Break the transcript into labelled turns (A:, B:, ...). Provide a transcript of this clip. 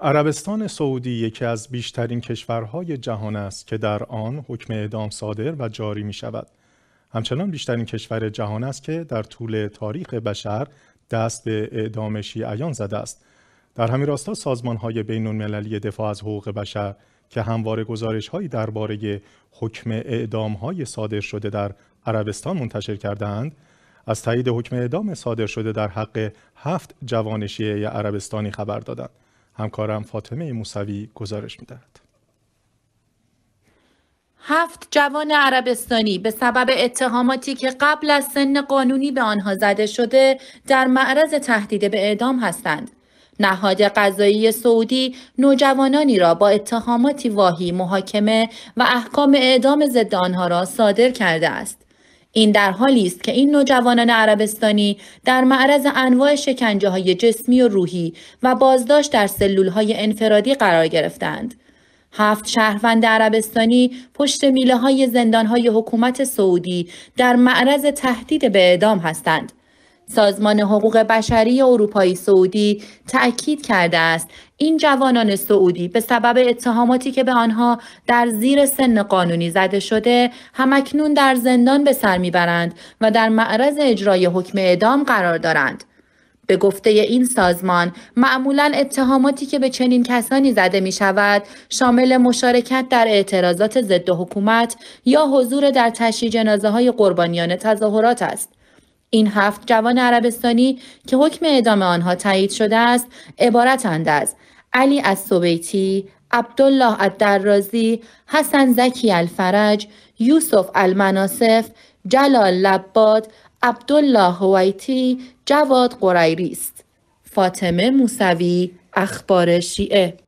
A: عربستان سعودی یکی از بیشترین کشورهای جهان است که در آن حکم اعدام صادر و جاری می شود. همچنان بیشترین کشور جهان است که در طول تاریخ بشر دست به اعدام شیعیان زده است. در همین راستا سازمان های بین المللی دفاع از حقوق بشر که همواره گزارش هایی درباره حکم اعدام های صادر شده در عربستان منتشر کردهاند از تایید حکم اعدام صادر شده در حق هفت جوان شیعه عربستانی خبر دادند. همکارم فاطمه موسوی گزارش میدهد
B: هفت جوان عربستانی به سبب اتهاماتی که قبل از سن قانونی به آنها زده شده در معرض تهدید به اعدام هستند. نهاد قضایی سعودی نوجوانانی را با اتهاماتی واهی محاکمه و احکام اعدام ضد آنها را صادر کرده است. این در حالی است که این نوجوانان عربستانی در معرض انواع شکنجه های جسمی و روحی و بازداشت در سلول های انفرادی قرار گرفتند. هفت شهروند عربستانی پشت میله های زندان های حکومت سعودی در معرض تهدید به اعدام هستند. سازمان حقوق بشری اروپایی سعودی تأکید کرده است این جوانان سعودی به سبب اتهاماتی که به آنها در زیر سن قانونی زده شده همکنون در زندان به سر میبرند و در معرض اجرای حکم اعدام قرار دارند به گفته این سازمان معمولا اتهاماتی که به چنین کسانی زده می شود شامل مشارکت در اعتراضات ضد حکومت یا حضور در تشییع جنازه های قربانیان تظاهرات است این هفت جوان عربستانی که حکم اعدام آنها تایید شده است عبارتند از علی از عبدالله الدرازی، حسن زکی الفرج، یوسف المناصف، جلال لباد، عبدالله هوایتی، جواد قریری است. فاطمه موسوی، اخبار شیعه